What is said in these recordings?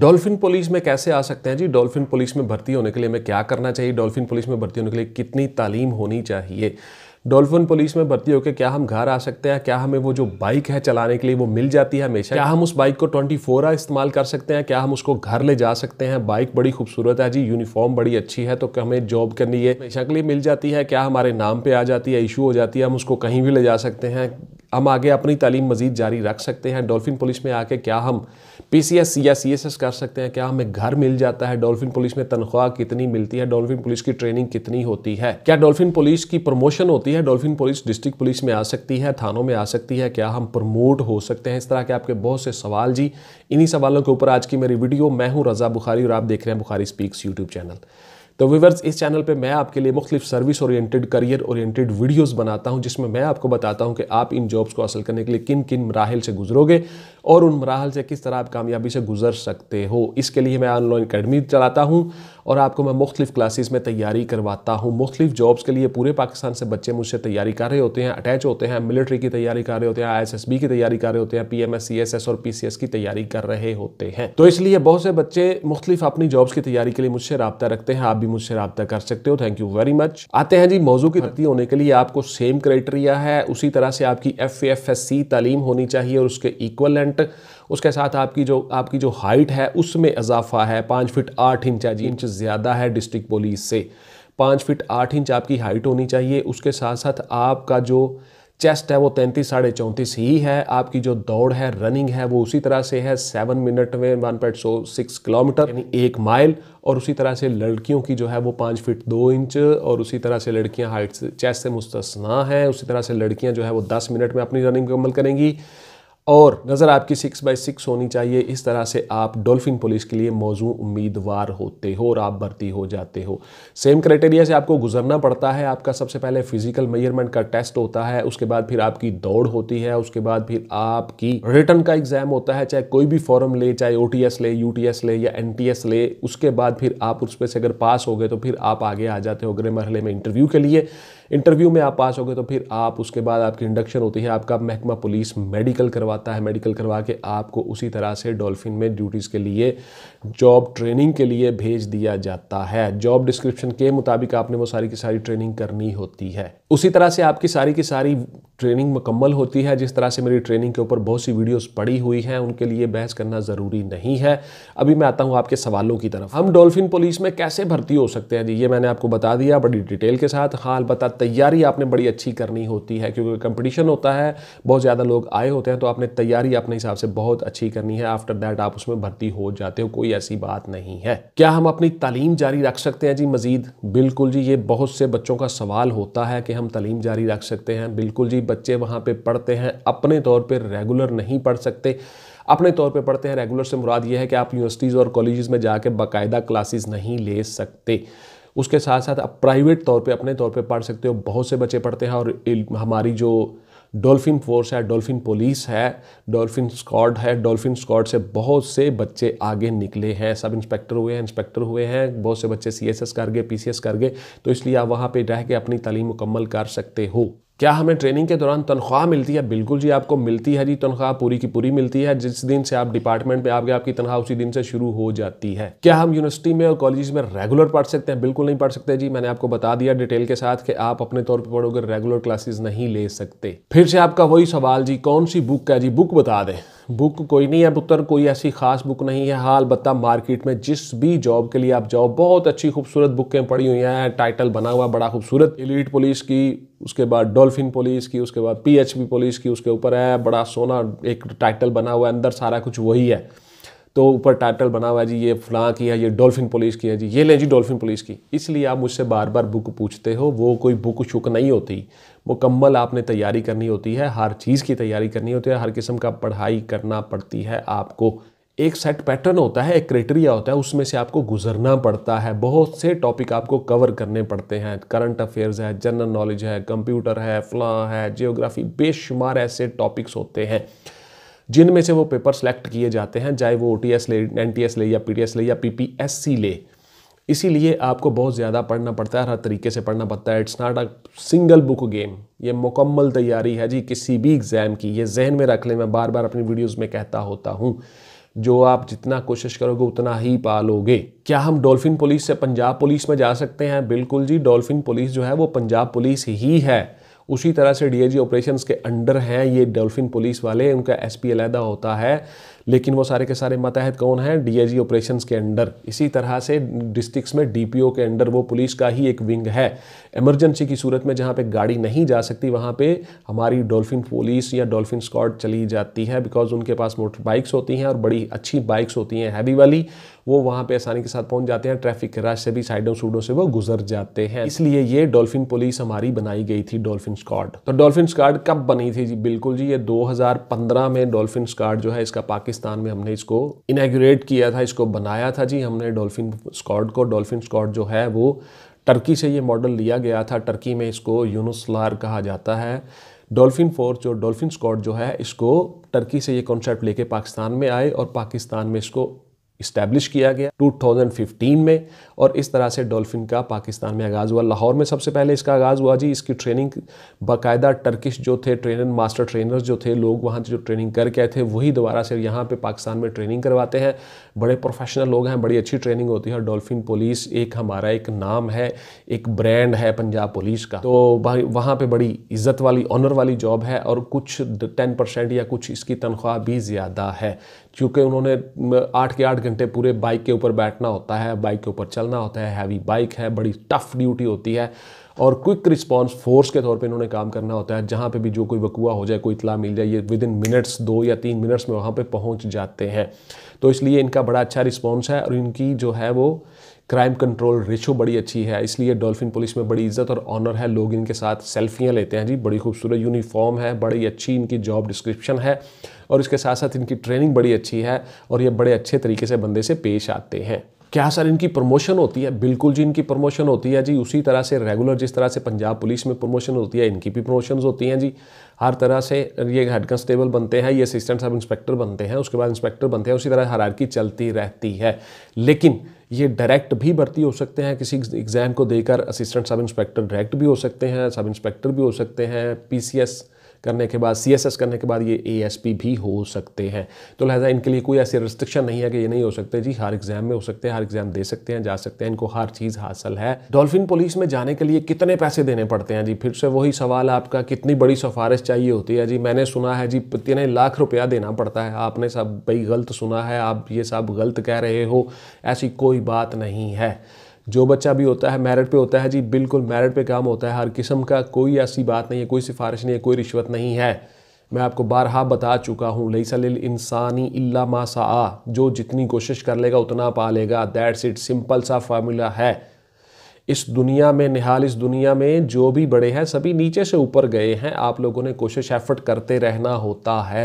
dolphin police में कैसे आ सकते हैं जी डॉल्फिन पुलिस में भर्ती होने के लिए हमें क्या करना चाहिए डॉल्फिन पुलिस में भर्ती होने के लिए कितनी तालीम होनी चाहिए डॉल्फिन पुलिस में भर्ती होकर क्या हम घर आ सकते हैं क्या हमें वो जो बाइक है चलाने के लिए वो मिल जाती है हमेशा क्या हम उस बाइक को ट्वेंटी फोर आर इस्तेमाल कर सकते हैं क्या हम उसको घर ले जा सकते हैं बाइक बड़ी खूबसूरत है जी यूनिफॉर्म बड़ी अच्छी है तो हमें जॉब करनी है हमेशा के लिए मिल जाती है क्या हमारे नाम पर आ जाती है इशू हो जाती है हम उसको कहीं भी ले जा सकते हैं हम आगे अपनी तालीम मजीद जारी रख सकते हैं डॉल्फिन पुलिस में आके क्या हम पी सी एस या सी एस एस कर सकते हैं क्या हमें घर मिल जाता है डॉल्फिन पुलिस में तनख्वाह कितनी मिलती है डॉल्फिन पुलिस की ट्रेनिंग कितनी होती है क्या डॉल्फिन पुलिस की प्रमोशन होती है डॉल्फिन पुलिस डिस्ट्रिक्ट पुलिस में आ सकती है थानों में आ सकती है क्या हम प्रमोट हो सकते हैं इस तरह के आपके बहुत से सवाल जी इन्हीं सवालों के ऊपर आज की मेरी वीडियो मैं हूँ रजा बुखारी और आप देख रहे हैं बुखारी स्पीक्स यूट्यूब चैनल तो वीवर्स इस चैनल पे मैं आपके लिए मुख्तलिफ service oriented career oriented videos बनाता हूं जिसमें मैं आपको बताता हूं कि आप इन जॉब्स को हासिल करने के लिए किन किन मराहल से गुजरोगे और उन मराहल से किस तरह आप कामयाबी से गुजर सकते हो इसके लिए मैं ऑनलाइन अकेडमी चलाता हूँ और आपको मैं मुख्तलिफ क्लासेस में तैयारी करवाता हूँ मुख्तलिफ जॉब्स के लिए पूरे पाकिस्तान से बच्चे मुझसे तैयारी कर रहे होते हैं अटैच होते हैं मिलिट्री की तैयारी कर रहे होते हैं आई की तैयारी कर रहे होते हैं पी एम और पी की तैयारी कर रहे होते हैं तो इसलिए बहुत से बच्चे मुख्तलिफ अपनी जॉब्स की तैयारी के लिए मुझसे रबता रखते हैं आप भी मुझसे रब्ता कर सकते हो थैंक यू वेरी मच आते हैं जी मौजू की भर्ती होने के लिए आपको सेम क्राइटेरिया है उसी तरह से आपकी एफ एफ एस सी तालीम होनी चाहिए और उसके इक्वलेंट उसके साथ आपकी जो आपकी जो हाइट है उसमें इजाफा है पाँच फिट आठ इंच है जी इंच ज़्यादा है डिस्ट्रिक्ट पुलिस से पाँच फिट आठ इंच आपकी हाइट होनी चाहिए उसके साथ साथ आपका जो चेस्ट है वो तैंतीस साढ़े चौंतीस ही है आपकी जो दौड़ है रनिंग है वो उसी तरह से है सेवन मिनट में one point so six kilometre यानी एक माइल और उसी तरह से लड़कियों की जो है वो पाँच फिट दो इंच और उसी तरह से लड़कियां हाइट से चेस्ट से मुस्तना हैं उसी तरह से लड़कियां जो है वो दस मिनट में अपनी रनिंग मुकम्मल करेंगी और नज़र आपकी सिक्स बाई सिक्स होनी चाहिए इस तरह से आप डॉल्फिन पुलिस के लिए मौजू उम्मीदवार होते हो और आप भर्ती हो जाते हो सेम क्राइटेरिया से आपको गुजरना पड़ता है आपका सबसे पहले फिजिकल मेजरमेंट का टेस्ट होता है उसके बाद फिर आपकी दौड़ होती है उसके बाद फिर आपकी रिटर्न का एग्जाम होता है चाहे कोई भी फॉर्म ले चाहे ओ ले यू ले या एन ले उसके बाद फिर आप उस पर से अगर पास हो गए तो फिर आप आगे आ जाते हो अगले मरहले में इंटरव्यू के लिए इंटरव्यू में आप पास हो गए तो फिर आप उसके बाद आपकी इंडक्शन होती है आपका महकमा पुलिस मेडिकल करवा करवाता है मेडिकल करवा के आपको उसी तरह से डॉल्फिन में ड्यूटीज़ के लिए जॉब ट्रेनिंग के लिए भेज दिया जाता है जॉब डिस्क्रिप्शन के मुताबिक आपने वो सारी की सारी ट्रेनिंग करनी होती है उसी तरह से आपकी सारी की सारी ट्रेनिंग मुकम्मल होती है जिस तरह से मेरी ट्रेनिंग के ऊपर बहुत सी वीडियोस पड़ी हुई हैं उनके लिए बहस करना ज़रूरी नहीं है अभी मैं आता हूं आपके सवालों की तरफ हम डॉल्फिन पुलिस में कैसे भर्ती हो सकते हैं जी ये मैंने आपको बता दिया बड़ी डिटेल के साथ हाँ अलबत्त तैयारी आपने बड़ी अच्छी करनी होती है क्योंकि कंपटिशन होता है बहुत ज़्यादा लोग आए होते हैं तो आपने तैयारी अपने हिसाब से बहुत अच्छी करनी है आफ्टर दैट आप उसमें भर्ती हो जाते हो कोई ऐसी बात नहीं है क्या हम अपनी तालीम जारी रख सकते हैं जी मज़ीद बिल्कुल जी ये बहुत से बच्चों का सवाल होता है कि हम हम तलीम जारी रख सकते हैं बिल्कुल जी बच्चे वहाँ पर पढ़ते हैं अपने तौर पर रेगुलर नहीं पढ़ सकते अपने तौर पे पढ़ते हैं रेगुलर से मुराद ये है कि आप यूनिवर्सिटीज़ और कॉलेज़ में जाके बाकायदा क्लासेस नहीं ले सकते उसके साथ साथ आप प्राइवेट तौर पे अपने तौर पे पढ़ सकते हो बहुत से बच्चे पढ़ते हैं और हमारी जो डॉल्फिन फोर्स है डॉल्फिन पुलिस है डॉल्फिन स्कॉड है डॉल्फिन स्कॉड से बहुत से बच्चे आगे निकले हैं सब इंस्पेक्टर हुए हैं इंस्पेक्टर हुए हैं बहुत से बच्चे सी एस एस कर गए पी सी एस कर गए तो इसलिए आप वहाँ पर रह के अपनी तालीम मुकम्मल कर सकते हो क्या हमें ट्रेनिंग के दौरान तनख्वाह मिलती है बिल्कुल जी आपको मिलती है जी तनख्वाह पूरी की पूरी मिलती है जिस दिन से आप डिपार्टमेंट में आप गए आपकी तनख्वाह उसी दिन से शुरू हो जाती है क्या हम यूनिवर्सिटी में और कॉलेज में रेगुलर पढ़ सकते हैं बिल्कुल नहीं पढ़ सकते जी मैंने आपको बता दिया डिटेल के साथ कि आप अपने तौर पर पढ़ोगे रेगुलर क्लासेज नहीं ले सकते फिर से आपका वही सवाल जी कौन सी बुक है जी बुक बता दें बुक कोई नहीं है पुत्र कोई ऐसी खास बुक नहीं है हाल बता मार्केट में जिस भी जॉब के लिए आप जाओ बहुत अच्छी खूबसूरत बुकें पड़ी हुई हैं टाइटल बना हुआ बड़ा खूबसूरत एलिट पुलिस की उसके बाद डॉल्फिन पुलिस की उसके बाद पीएचपी पुलिस की उसके ऊपर है बड़ा सोना एक टाइटल बना हुआ है अंदर सारा कुछ वही है तो ऊपर टाइटल बना हुआ है जी ये फ्लां की है ये डॉल्फिन पुलिस की है जी ये लें जी डॉल्फिन पुलिस की इसलिए आप मुझसे बार बार बुक पूछते हो वो कोई बुक शुक नहीं होती मुकम्मल आपने तैयारी करनी होती है हर चीज़ की तैयारी करनी होती है हर किस्म का पढ़ाई करना पड़ती है आपको एक सेट पैटर्न होता है एक क्राइटेरिया होता है उसमें से आपको गुजरना पड़ता है बहुत से टॉपिक आपको कवर करने पड़ते हैं करंट अफेयर्स है जनरल नॉलेज है कंप्यूटर है फ़लाँ है जियोग्राफी बेशुमार ऐसे टॉपिक्स होते हैं जिनमें से वो पेपर सेलेक्ट किए जाते हैं चाहे वो ओ ले एन ले या पी ले या पी ले इसीलिए आपको बहुत ज़्यादा पढ़ना पड़ता है हर तरीके से पढ़ना पड़ता है it's not a single book game ये मुकम्मल तैयारी है जी किसी भी एग्ज़ाम की ये जहन में रख लें मैं बार बार अपनी वीडियोज़ में कहता होता हूँ जो आप जितना कोशिश करोगे उतना ही पालोगे क्या हम डॉल्फिन पुलिस से पंजाब पुलिस में जा सकते हैं बिल्कुल जी डॉल्फिन पुलिस जो है वो पंजाब पुलिस ही है उसी तरह से डीएजी ऑपरेशंस के अंडर हैं ये डॉल्फिन पुलिस वाले उनका एसपी अलहदा होता है लेकिन वो सारे के सारे मतहत कौन हैं डीआईजी ऑपरेशंस के अंडर इसी तरह से डिस्ट्रिक्ट्स में डीपीओ के अंडर वो पुलिस का ही एक विंग है इमरजेंसी की सूरत में जहाँ पे गाड़ी नहीं जा सकती वहाँ पे हमारी डॉल्फिन पुलिस या डॉल्फिन स्कॉड चली जाती है बिकॉज उनके पास मोटर बाइक्स होती हैं और बड़ी अच्छी बाइक्स होती हैं हैवी वाली वो वहाँ पे आसानी के साथ पहुँच जाते हैं ट्रैफिक के राज से भी साइडों सूडों से वो गुजर जाते हैं इसलिए ये डॉल्फिन पुलिस हमारी बनाई गई थी डॉल्फिन स्कॉड तो डॉल्फिन स्कॉड कब बनी थी जी बिल्कुल जी ये 2015 में डॉल्फिन स्कॉड जो है इसका पाकिस्तान पाकिस्तान में हमने इसको इनाग्रेट किया था इसको बनाया था जी हमने डॉल्फिन स्कॉड को डॉल्फिन स्कॉड जो है वो टर्की से ये मॉडल लिया गया था टर्की में इसको यूनुसलार कहा जाता है डॉल्फिन फोर्स जो डॉल्फिन स्कॉड जो है इसको टर्की से ये कॉन्सेप्ट लेके पाकिस्तान में आए और पाकिस्तान में इसको इस्टेब्लिश किया गया 2015 में और इस तरह से डॉल्फिन का पाकिस्तान में आगाज़ हुआ लाहौर में सबसे पहले इसका आगाज़ हुआ जी इसकी ट्रेनिंग बाकायदा टर्किश जो थे ट्रेनर मास्टर ट्रेनर्स जो थे लोग वहाँ जो ट्रेनिंग करके आए थे वही दोबारा से यहाँ पर पाकिस्तान में ट्रेनिंग करवाते हैं बड़े प्रोफेशनल लोग हैं बड़ी अच्छी ट्रेनिंग होती है और डॉल्फिन पुलिस एक हमारा एक नाम है एक ब्रांड है पंजाब पुलिस का तो भाई वहाँ पर बड़ी इज्जत वाली ऑनर वाली जॉब है और कुछ टेन परसेंट या कुछ इसकी तनख्वाह भी ज़्यादा है क्योंकि उन्होंने आठ के आठ घंटे पूरे बाइक के ऊपर बैठना होता है बाइक के ऊपर चलना होता है हैवी बाइक है बड़ी टफ ड्यूटी होती है और क्विक रिस्पांस फोर्स के तौर पे इन्होंने काम करना होता है जहाँ पे भी जो कोई वकुआ हो जाए कोई इतला मिल जाए ये विद इन मिनट्स दो या तीन मिनट्स में वहाँ पे पहुँच जाते हैं तो इसलिए इनका बड़ा अच्छा रिस्पॉन्स है और इनकी जो है वो क्राइम कंट्रोल रेशो बड़ी अच्छी है इसलिए डॉल्फिन पुलिस में बड़ी इज्जत और ऑनर है लोग इनके साथ सेल्फियाँ लेते हैं जी बड़ी खूबसूरत यूनिफॉर्म है बड़ी अच्छी इनकी जॉब डिस्क्रिप्शन है और इसके साथ साथ इनकी ट्रेनिंग बड़ी अच्छी है और ये बड़े अच्छे तरीके से बंदे से पेश आते हैं क्या सर इनकी प्रमोशन होती है बिल्कुल जी इनकी प्रमोशन होती है जी उसी तरह से रेगुलर जिस तरह से पंजाब पुलिस में प्रमोशन होती है इनकी भी प्रमोशन होती हैं जी हर तरह से ये हेड कांस्टेबल बनते हैं ये असिस्टेंट सब इंस्पेक्टर बनते हैं उसके बाद इंस्पेक्टर बनते हैं उसी तरह हरारकी चलती रहती है लेकिन ये डायरेक्ट भी भर्ती हो सकते हैं किसी एग्ज़ाम को देकर असिस्टेंट सब इंस्पेक्टर डायरेक्ट भी हो सकते हैं सब इंस्पेक्टर भी हो सकते हैं पीसीएस करने के बाद सी करने के बाद ये ए भी हो सकते हैं तो लिहाजा इनके लिए कोई ऐसी रिस्ट्रिक्शन नहीं है कि ये नहीं हो सकते जी हर एग्ज़ाम में हो सकते हैं हर एग्ज़ाम दे सकते हैं जा सकते हैं इनको हर चीज़ हासिल है डॉल्फिन पुलिस में जाने के लिए कितने पैसे देने पड़ते हैं जी फिर से वही सवाल आपका कितनी बड़ी सिफारिश चाहिए होती है जी मैंने सुना है जी तीन लाख रुपया देना पड़ता है आपने सब भाई गलत सुना है आप ये सब गलत कह रहे हो ऐसी कोई बात नहीं है जो बच्चा भी होता है मेरिट पे होता है जी बिल्कुल मेरिट पे काम होता है हर किस्म का कोई ऐसी बात नहीं है कोई सिफारिश नहीं है कोई रिश्वत नहीं है मैं आपको बारहा बता चुका हूँ लई सल इंसानी इल्ला सा जो जितनी कोशिश कर लेगा उतना पा लेगा दैट्स इट सिंपल सा फार्मूला है इस दुनिया में निहाल इस दुनिया में जो भी बड़े हैं सभी नीचे से ऊपर गए हैं आप लोगों ने कोशिश एफर्ट करते रहना होता है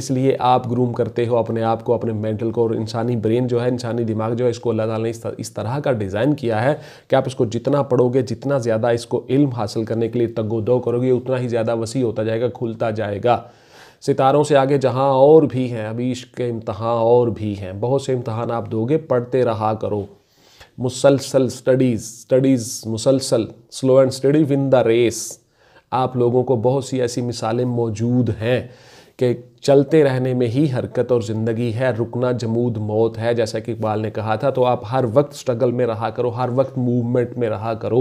इसलिए आप ग्रूम करते हो अपने आप को अपने मेंटल को और इंसानी ब्रेन जो है इंसानी दिमाग जो है इसको अल्लाह ताला ने इस तरह का डिज़ाइन किया है कि आप इसको जितना पढ़ोगे जितना ज़्यादा इसको इल्म हासिल करने के लिए तगोदो करोगे उतना ही ज़्यादा वसी होता जाएगा खुलता जाएगा सितारों से आगे जहाँ और भी हैं अभी इश्क के इम्तहान और भी हैं बहुत से इम्तहान आप दोगे पढ़ते रहा करो मुसलसल स्टडीज़ स्टडीज़ मुसलसल slow and study win the race आप लोगों को बहुत सी ऐसी मिसालें मौजूद हैं कि चलते रहने में ही हरकत और ज़िंदगी है रुकना जमूद मौत है जैसा कि इकबाल ने कहा था तो आप हर वक्त स्ट्रगल में रहा करो हर वक्त मूवमेंट में रहा करो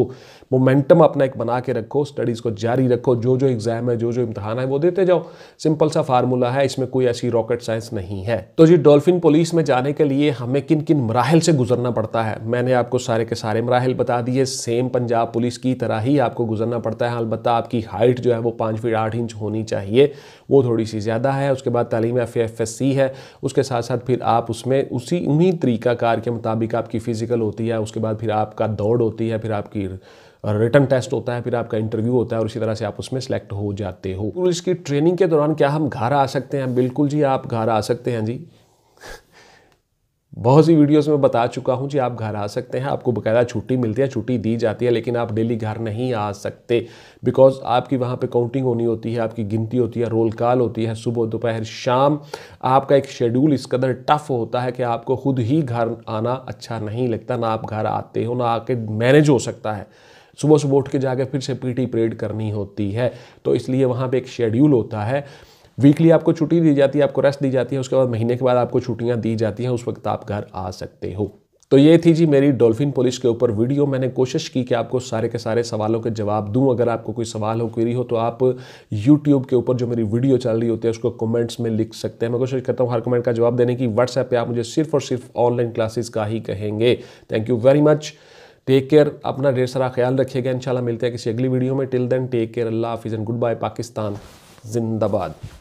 मोमेंटम अपना एक बना के रखो स्टडीज़ को जारी रखो जो जो एग्ज़ाम है जो जो इम्तहान है वो देते जाओ सिंपल सा फार्मूला है इसमें कोई ऐसी रॉकेट साइंस नहीं है तो जी डॉल्फिन पुलिस में जाने के लिए हमें किन किन मराहल से गुजरना पड़ता है मैंने आपको सारे के सारे मराहल बता दिए सेम पंजाब पुलिस की तरह ही आपको गुजरना पड़ता है अलबत्त आपकी हाइट जो है वो पाँच फीट आठ इंच होनी चाहिए वो थोड़ी सी ज़्यादा है उसके बाद तालीम एफ एफ एस सी है उसके साथ साथ फिर आप उसमें उसी उन्हीं तरीकाकार के मुताबिक आपकी फ़िज़िकल होती है उसके बाद फिर आपका दौड़ होती है फिर आपकी रिटर्न टेस्ट होता है फिर आपका इंटरव्यू होता है और इसी तरह से आप उसमें सेलेक्ट हो जाते हो तो इसकी ट्रेनिंग के दौरान क्या हम घर आ सकते हैं बिल्कुल जी आप घर आ सकते हैं जी बहुत सी वीडियोस में बता चुका हूं जी आप घर आ सकते हैं आपको बकायदा छुट्टी मिलती है छुट्टी दी जाती है लेकिन आप डेली घर नहीं आ सकते बिकॉज आपकी वहां पे काउंटिंग होनी होती है आपकी गिनती होती है रोल कॉल होती है सुबह दोपहर शाम आपका एक शेड्यूल इस कदर टफ होता है कि आपको खुद ही घर आना अच्छा नहीं लगता ना आप घर आते हो ना आके मैनेज हो सकता है सुबह सुबह उठ के जाके फिर से पीटी परेड करनी होती है तो इसलिए वहाँ पर एक शेड्यूल होता है वीकली आपको छुट्टी दी जाती है आपको रेस्ट दी जाती है उसके बाद महीने के बाद आपको छुट्टियाँ दी जाती हैं उस वक्त आप घर आ सकते हो तो ये थी जी मेरी डॉल्फिन पुलिस के ऊपर वीडियो मैंने कोशिश की कि आपको सारे के सारे सवालों के जवाब दूं अगर आपको कोई सवाल हो क्वेरी हो तो आप यूट्यूब के ऊपर जो मेरी वीडियो चल रही होती है उसको कमेंट्स में लिख सकते हैं मैं कोशिश करता हूँ हर कमेंट का जवाब देने की व्हाट्सएप पर आप मुझे सिर्फ और सिर्फ ऑनलाइन क्लासेस का ही कहेंगे thank you very much take care अपना ढेर सारा ख्याल रखिएगा इन मिलते हैं किसी अगली वीडियो में टिल देन टेक केयर अल्लाह हाफिज़ एंड गुड बाय पाकिस्तान जिंदाबाद